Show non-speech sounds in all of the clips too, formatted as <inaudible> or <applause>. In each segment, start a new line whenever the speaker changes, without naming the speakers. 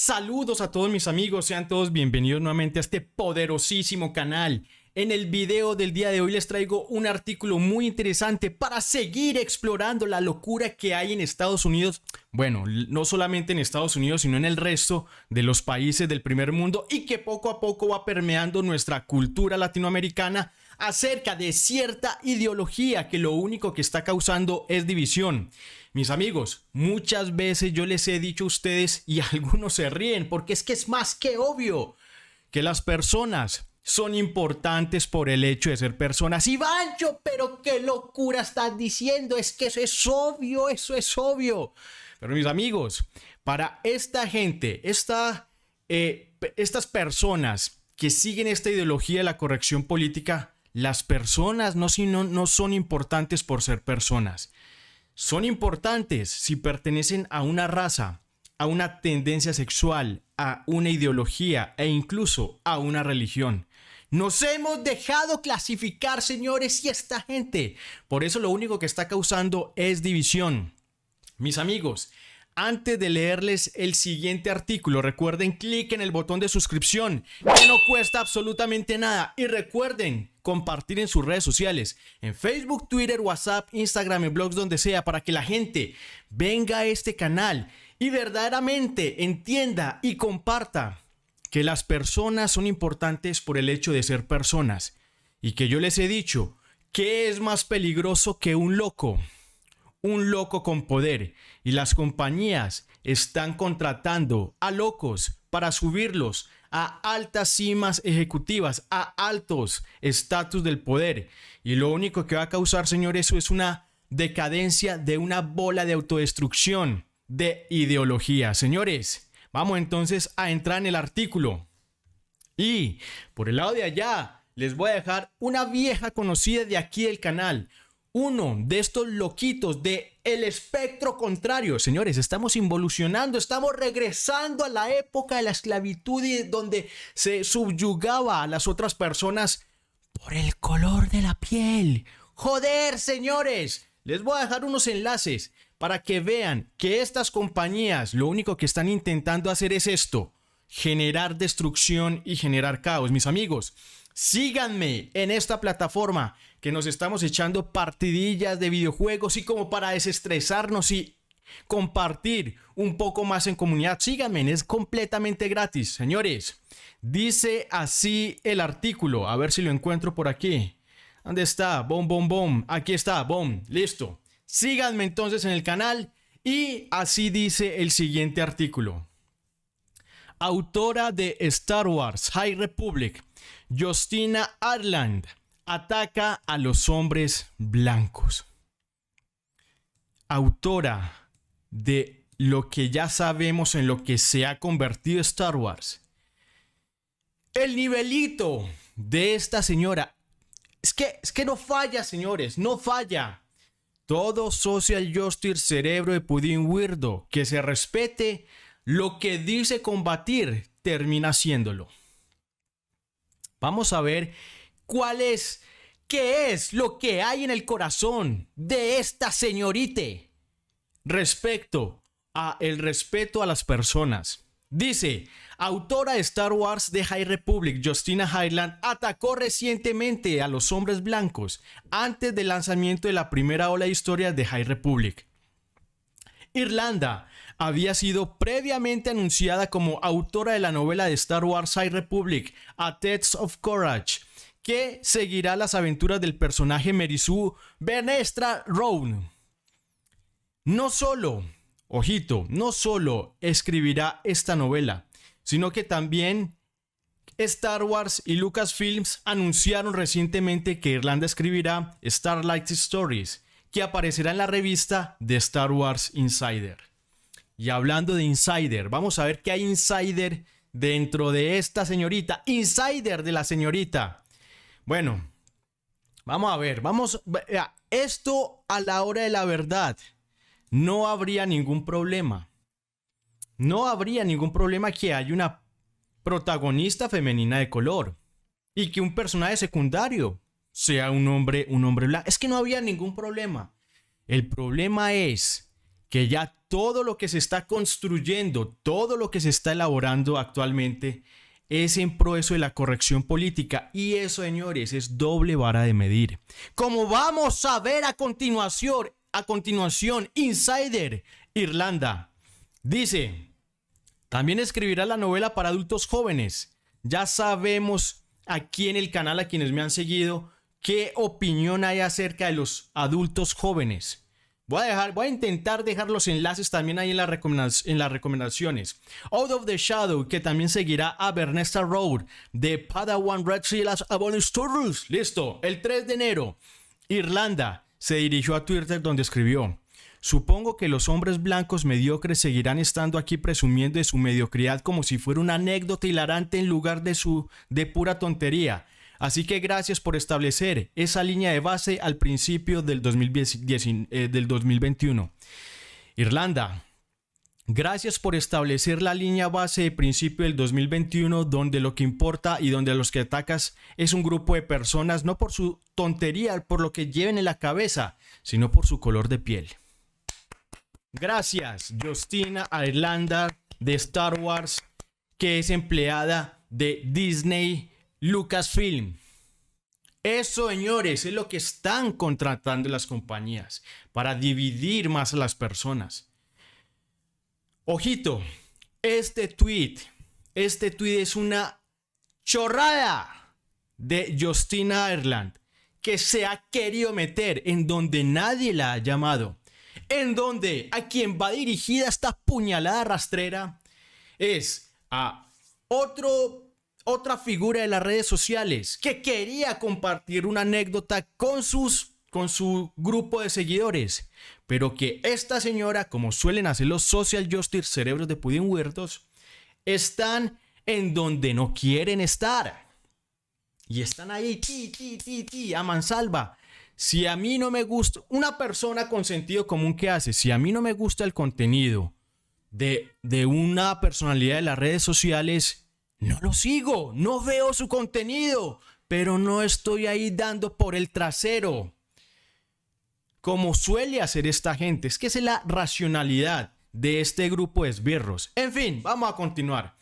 Saludos a todos mis amigos, sean todos bienvenidos nuevamente a este poderosísimo canal. En el video del día de hoy les traigo un artículo muy interesante para seguir explorando la locura que hay en Estados Unidos. Bueno, no solamente en Estados Unidos, sino en el resto de los países del primer mundo y que poco a poco va permeando nuestra cultura latinoamericana acerca de cierta ideología que lo único que está causando es división. Mis amigos, muchas veces yo les he dicho a ustedes y <laughs> algunos se ríen porque es que es más que obvio que las personas son importantes por el hecho de ser personas. Y Bancho, pero qué locura estás diciendo, es que eso es obvio, eso es obvio. Pero mis amigos, para esta gente, esta, eh, estas personas que siguen esta ideología de la corrección política, las personas no, no son importantes por ser personas son importantes si pertenecen a una raza, a una tendencia sexual, a una ideología e incluso a una religión. Nos hemos dejado clasificar, señores, y esta gente. Por eso lo único que está causando es división. Mis amigos, antes de leerles el siguiente artículo, recuerden clic en el botón de suscripción, que no cuesta absolutamente nada. Y recuerden compartir en sus redes sociales, en Facebook, Twitter, WhatsApp, Instagram, en blogs, donde sea, para que la gente venga a este canal y verdaderamente entienda y comparta que las personas son importantes por el hecho de ser personas. Y que yo les he dicho, ¿qué es más peligroso que un loco? un loco con poder y las compañías están contratando a locos para subirlos a altas cimas ejecutivas, a altos estatus del poder. Y lo único que va a causar, señores eso es una decadencia de una bola de autodestrucción de ideología. Señores, vamos entonces a entrar en el artículo. Y por el lado de allá, les voy a dejar una vieja conocida de aquí del canal, uno de estos loquitos de el espectro contrario. Señores, estamos involucionando, estamos regresando a la época de la esclavitud y donde se subyugaba a las otras personas por el color de la piel. Joder, señores. Les voy a dejar unos enlaces para que vean que estas compañías lo único que están intentando hacer es esto, generar destrucción y generar caos. Mis amigos, síganme en esta plataforma que nos estamos echando partidillas de videojuegos y como para desestresarnos y compartir un poco más en comunidad. Síganme, es completamente gratis, señores. Dice así el artículo, a ver si lo encuentro por aquí. ¿Dónde está? Bom, bom, bom. Aquí está, bom. Listo. Síganme entonces en el canal y así dice el siguiente artículo. Autora de Star Wars High Republic, Justina Arland ataca a los hombres blancos. Autora de lo que ya sabemos en lo que se ha convertido Star Wars. El nivelito de esta señora. Es que, es que no falla, señores, no falla. Todo social justice cerebro de pudín weirdo que se respete lo que dice combatir termina haciéndolo. Vamos a ver cuál es, qué es lo que hay en el corazón de esta señorita respecto a el respeto a las personas. Dice, autora de Star Wars de High Republic, Justina Highland, atacó recientemente a los hombres blancos antes del lanzamiento de la primera ola de historias de High Republic. Irlanda había sido previamente anunciada como autora de la novela de Star Wars High Republic, A Test of Courage, que seguirá las aventuras del personaje Merisú Benestra Rowan. No solo, ojito, no solo escribirá esta novela, sino que también Star Wars y Lucasfilms anunciaron recientemente que Irlanda escribirá Starlight Stories, que aparecerá en la revista de Star Wars Insider. Y hablando de Insider, vamos a ver qué hay Insider dentro de esta señorita. Insider de la señorita bueno, vamos a ver, vamos, esto a la hora de la verdad, no habría ningún problema. No habría ningún problema que haya una protagonista femenina de color y que un personaje secundario sea un hombre, un hombre blanco. Es que no había ningún problema. El problema es que ya todo lo que se está construyendo, todo lo que se está elaborando actualmente, es en pro de la corrección política y eso, señores, es doble vara de medir. Como vamos a ver a continuación, a continuación, Insider Irlanda dice, también escribirá la novela para adultos jóvenes. Ya sabemos aquí en el canal a quienes me han seguido qué opinión hay acerca de los adultos jóvenes. Voy a, voy a intentar dejar los enlaces también ahí en, en, las recomendaciones. Out of the Shadow, que también seguirá a Bernesta Road de Padawan Red Bonus las Listo, el 3 de enero. Irlanda se dirigió a Twitter donde escribió. Supongo que los hombres blancos mediocres seguirán estando aquí presumiendo de su mediocridad como si fuera una anécdota hilarante en lugar de su de pura tontería. Así que gracias por establecer esa línea de base al principio del, 2021. Eh, Irlanda, Gracias por establecer la línea base de principio del 2021 donde lo que importa y donde a los que atacas es un grupo de personas no por su tontería, por lo que lleven en la cabeza, sino por su color de piel. Gracias, Justina Irlanda de Star Wars, que es empleada de Disney Lucasfilm. Eso, señores, es lo que están contratando las compañías para dividir más a las personas. Ojito, este tweet, este tweet es una chorrada de Justina Ireland que se ha querido meter en donde nadie la ha llamado, en donde a quien va dirigida esta puñalada rastrera es a otro otra figura de las redes sociales que quería compartir una anécdota con sus con su grupo de seguidores, pero que esta señora, como suelen hacer los social justice cerebros de pudín huertos, están en donde no quieren estar. Y están ahí, ti, ti, ti, ti, a mansalva. Si a mí no me gusta, una persona con sentido común que hace, si a mí no me gusta el contenido de, de una personalidad de las redes sociales, no lo sigo, no veo su contenido, pero no estoy ahí dando por el trasero. Como suele hacer esta gente, es que es la racionalidad de este grupo de esbirros. En fin, vamos a continuar.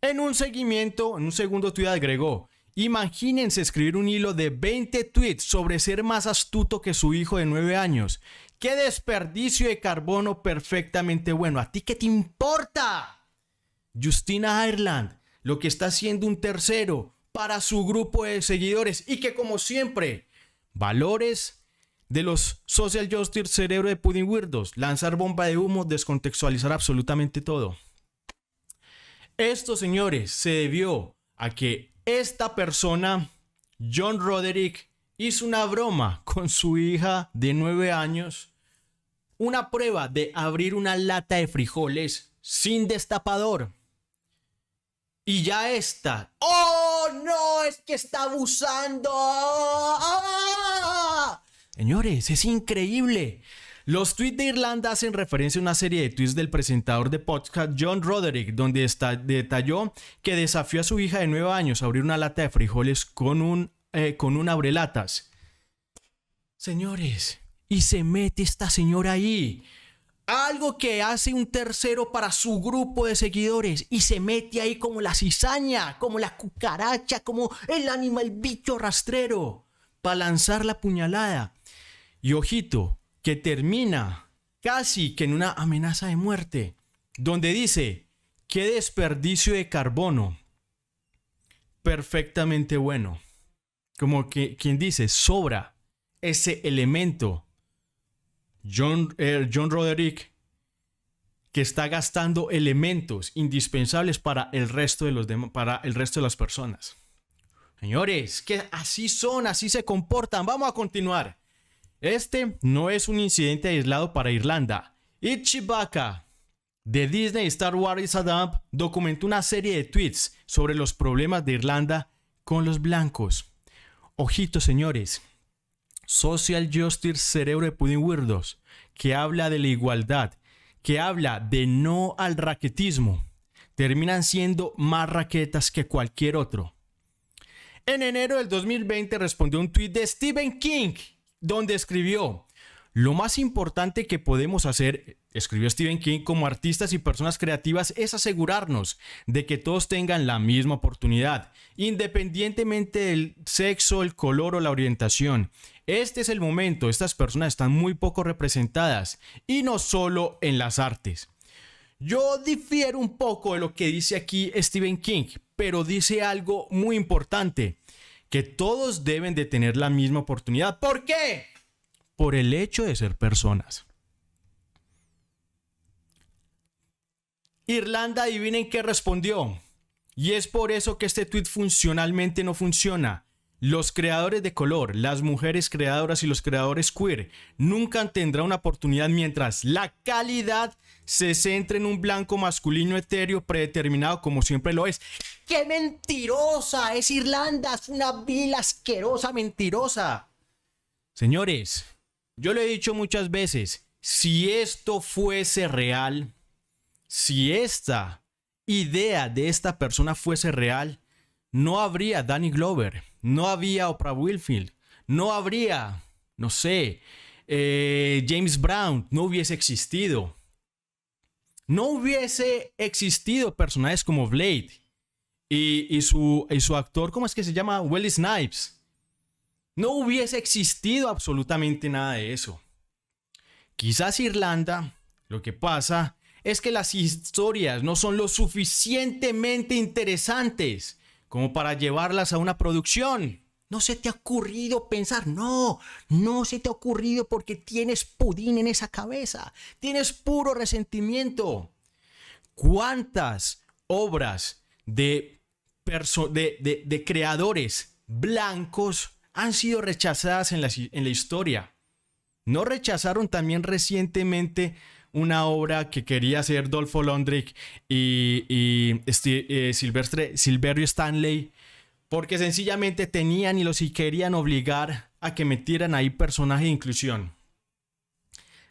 En un seguimiento, en un segundo tweet agregó, imagínense escribir un hilo de 20 tweets sobre ser más astuto que su hijo de 9 años. ¡Qué desperdicio de carbono perfectamente bueno! ¿A ti qué te importa? Justina Ireland, lo que está haciendo un tercero para su grupo de seguidores y que como siempre, valores de los social justice cerebro de Pudding Weirdos, lanzar bomba de humo, descontextualizar absolutamente todo. Esto, señores, se debió a que esta persona, John Roderick, hizo una broma con su hija de 9 años, una prueba de abrir una lata de frijoles sin destapador y ya está. ¡Oh, no! Es que está abusando. ¡Ah! Señores, es increíble. Los tweets de Irlanda hacen referencia a una serie de tweets del presentador de podcast John Roderick, donde está, detalló que desafió a su hija de 9 años a abrir una lata de frijoles con un, eh, con un abrelatas. Señores, y se mete esta señora ahí. Algo que hace un tercero para su grupo de seguidores y se mete ahí como la cizaña, como la cucaracha, como el animal bicho rastrero para lanzar la puñalada. Y ojito, que termina casi que en una amenaza de muerte, donde dice, qué desperdicio de carbono, perfectamente bueno. Como que quien dice, sobra ese elemento John, eh, John Roderick, que está gastando elementos indispensables para el resto de, los para el resto de las personas. Señores, que así son, así se comportan. Vamos a continuar. Este no es un incidente aislado para Irlanda. Ichibaka de Disney Star Wars is documentó una serie de tweets sobre los problemas de Irlanda con los blancos. Ojitos, señores. Social Justice Cerebro de Pudding Weirdos, que habla de la igualdad, que habla de no al raquetismo, terminan siendo más raquetas que cualquier otro. En enero del 2020 respondió un tuit de Stephen King, donde escribió, lo más importante que podemos hacer, escribió Stephen King, como artistas y personas creativas es asegurarnos de que todos tengan la misma oportunidad, independientemente del sexo, el color o la orientación. Este es el momento, estas personas están muy poco representadas y no solo en las artes. Yo difiero un poco de lo que dice aquí Stephen King, pero dice algo muy importante, que todos deben de tener la misma oportunidad. ¿Por qué? Por el hecho de ser personas. Irlanda, adivinen qué respondió. Y es por eso que este tweet funcionalmente no funciona. Los creadores de color, las mujeres creadoras y los creadores queer nunca tendrán una oportunidad mientras la calidad se centre en un blanco masculino etéreo predeterminado como siempre lo es. ¡Qué mentirosa! Es Irlanda, es una vil asquerosa mentirosa. Señores, yo lo he dicho muchas veces, si esto fuese real, si esta idea de esta persona fuese real, no habría Danny Glover, no había Oprah Winfrey, no habría, no sé, eh, James Brown, no hubiese existido. No hubiese existido personajes como Blade y, su, y su actor, ¿cómo es que se llama? Willy Snipes. No hubiese existido absolutamente nada de eso. Quizás Irlanda, lo que pasa es que las historias no son lo suficientemente interesantes como para llevarlas a una producción. No se te ha ocurrido pensar, no, no se te ha ocurrido porque tienes pudín en esa cabeza, tienes puro resentimiento. ¿Cuántas obras de, de, de, creadores blancos han sido rechazadas en en la historia? ¿No rechazaron también recientemente una obra que quería hacer Dolfo Londrick y, este, eh, Silverio Stanley, porque sencillamente tenían y los y querían obligar a que metieran ahí personaje de inclusión.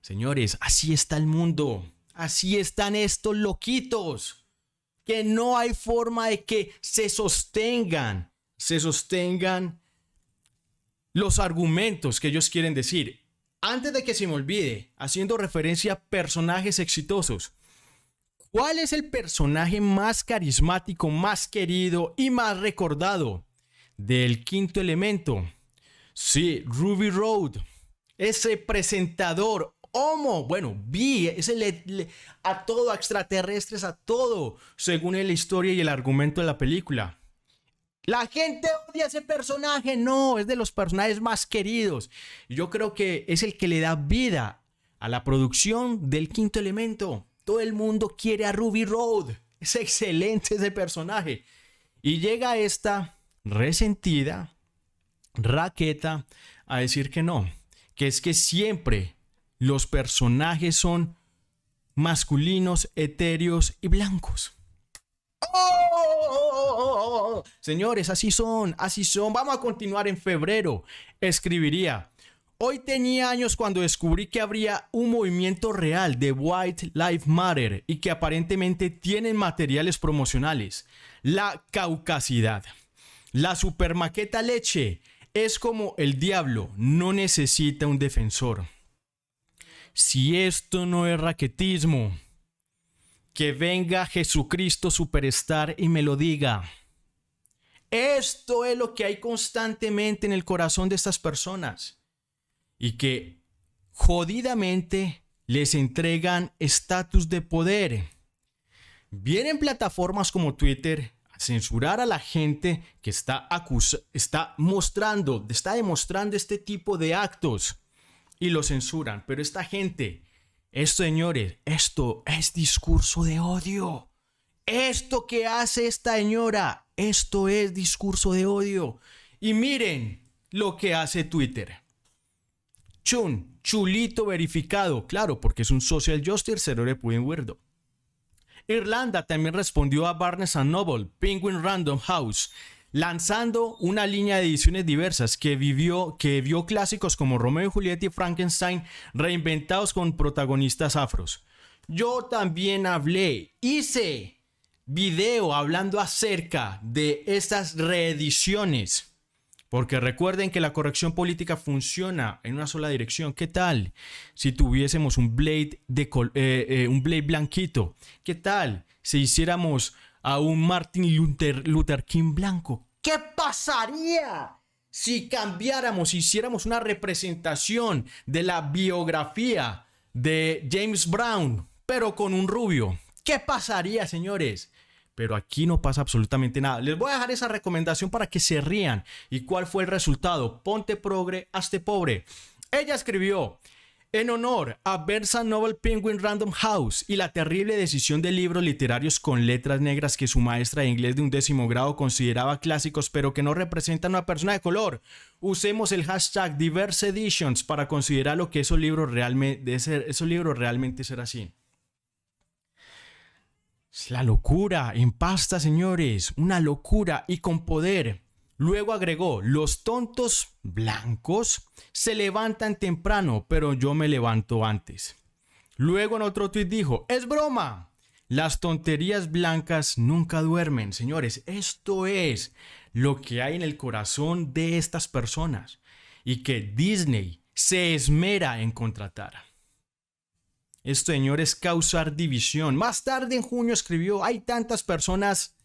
Señores, así está el mundo, así están estos loquitos, que no hay forma de que se sostengan, se sostengan los argumentos que ellos quieren decir. Antes de que se me olvide, haciendo referencia a personajes exitosos, ¿cuál es el personaje más carismático, más querido y más recordado del quinto elemento? Sí, Ruby Road, ese presentador homo, bueno, vi, ese a todo, a extraterrestres, a todo, según la historia y el argumento de la película. La gente odia ese personaje, no, es de los personajes más queridos. Yo creo que es el que le da vida a la producción del quinto elemento. Todo el mundo quiere a Ruby Road. Es excelente ese personaje. Y llega esta resentida raqueta a decir que no, que es que siempre los personajes son masculinos, etéreos y blancos. ¡Oh! Señores, así son, así son. Vamos a continuar en febrero. Escribiría. Hoy tenía años cuando descubrí que habría un movimiento real de White Life Matter y que aparentemente tienen materiales promocionales. La caucasidad. La supermaqueta leche es como el diablo, no necesita un defensor. Si esto no es raquetismo, que venga Jesucristo Superstar y me lo diga. Esto es lo que hay constantemente en el corazón de estas personas y que jodidamente les entregan estatus de poder. Vienen plataformas como Twitter a censurar a la gente que está, está mostrando, está demostrando este tipo de actos y lo censuran. Pero esta gente, esto señores, esto es discurso de odio. Esto que hace esta señora, esto es discurso de odio. Y miren lo que hace Twitter. Chun, chulito verificado, claro, porque es un social justice cerebro pueden weirdo. Irlanda también respondió a Barnes Noble, Penguin Random House, lanzando una línea de ediciones diversas que, vivió, que vio clásicos como Romeo y Julieta y Frankenstein reinventados con protagonistas afros. Yo también hablé, hice video hablando acerca de estas reediciones. Porque recuerden que la corrección política funciona en una sola dirección. ¿Qué tal si tuviésemos un blade, de eh, eh, un blade blanquito? ¿Qué tal si hiciéramos a un Martin Luther, Luther King blanco? ¿Qué pasaría si cambiáramos, hiciéramos una representación de la biografía de James Brown, pero con un rubio? ¿Qué pasaría, señores? pero aquí no pasa absolutamente nada. Les voy a dejar esa recomendación para que se rían. ¿Y cuál fue el resultado? Ponte progre, hazte pobre. Ella escribió, en honor a Versa Novel Penguin Random House y la terrible decisión de libros literarios con letras negras que su maestra de inglés de un décimo grado consideraba clásicos pero que no representan a una persona de color, usemos el hashtag Diverse Editions para considerar lo que esos libros, realmente esos realmente así. Es la locura, en pasta, señores, una locura y con poder. Luego agregó, los tontos blancos se levantan temprano, pero yo me levanto antes. Luego en otro tuit dijo, es broma. Las tonterías blancas nunca duermen, señores. Esto es lo que hay en el corazón de estas personas y que Disney se esmera en contratar. Esto, señor, es causar división. Más tarde, en junio, escribió, hay tantas personas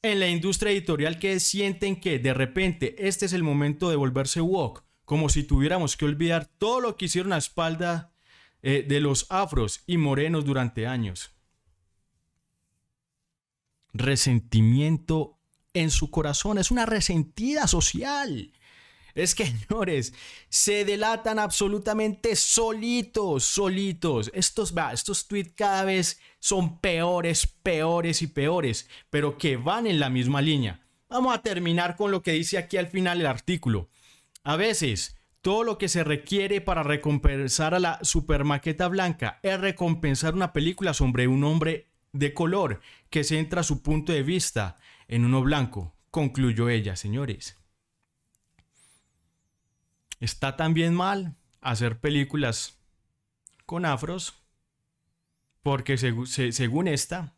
en la industria editorial que sienten que de repente este es el momento de volverse woke, como si tuviéramos que olvidar todo lo que hicieron a espalda eh, de los afros y morenos durante años. Resentimiento en su corazón, es una resentida social es que, <laughs> señores, se delatan absolutamente solitos, solitos. Estos, estos tweets cada vez son peores, peores y peores, pero que van en la misma línea. Vamos a terminar con lo que dice aquí al final el artículo. A veces, todo lo que se requiere para recompensar a la supermaqueta blanca es recompensar una película sobre un hombre de color que centra su punto de vista en uno blanco, concluyó ella, señores. Está también mal hacer películas con afros porque según esta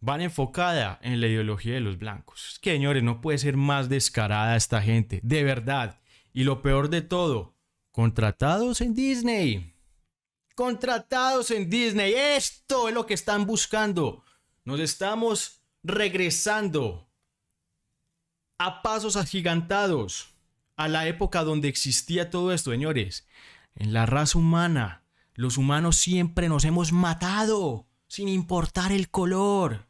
van enfocada en la ideología de los blancos. Que, señores, no puede ser más descarada esta gente, de verdad. Y lo peor de todo, contratados en Disney. Contratados en Disney. Esto es lo que están buscando. Nos estamos regresando a pasos agigantados a la época donde existía todo esto, señores. En la raza humana, los humanos siempre nos hemos matado, sin importar el color.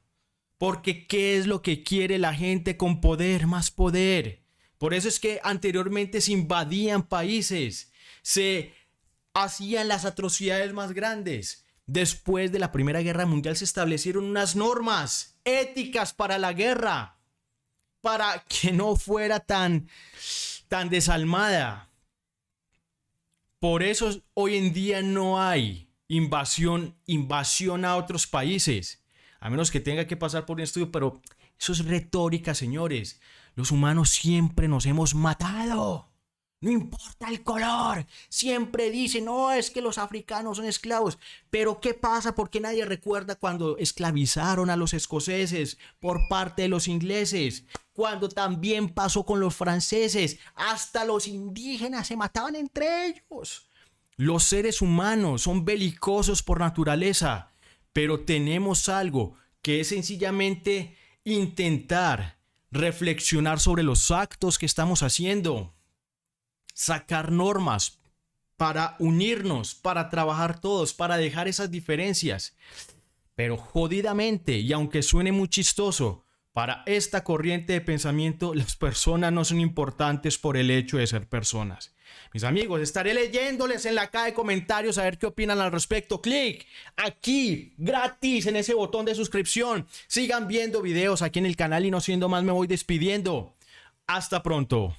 Porque ¿qué es lo que quiere la gente con poder, más poder? Por eso es que anteriormente se invadían países, se hacían las atrocidades más grandes. Después de la Primera Guerra Mundial se establecieron unas normas éticas para la guerra, para que no fuera tan tan desalmada. Por eso hoy en día no hay invasión, invasión a otros países, a menos que tenga que pasar por un estudio, pero eso es retórica, señores. Los humanos siempre nos hemos matado. No importa el color. Siempre dicen, no, es que los africanos son esclavos. Pero ¿qué pasa? Porque nadie recuerda cuando esclavizaron a los escoceses por parte de los ingleses. Cuando también pasó con los franceses. Hasta los indígenas se mataban entre ellos. Los seres humanos son belicosos por naturaleza. Pero tenemos algo que es sencillamente intentar reflexionar sobre los actos que estamos haciendo sacar normas, para unirnos, para trabajar todos, para dejar esas diferencias. Pero jodidamente, y aunque suene muy chistoso, para esta corriente de pensamiento las personas no son importantes por el hecho de ser personas. Mis amigos, estaré leyéndoles en la caja de comentarios a ver qué opinan al respecto. Clic aquí, gratis, en ese botón de suscripción. Sigan viendo videos aquí en el canal y no siendo más me voy despidiendo. Hasta pronto.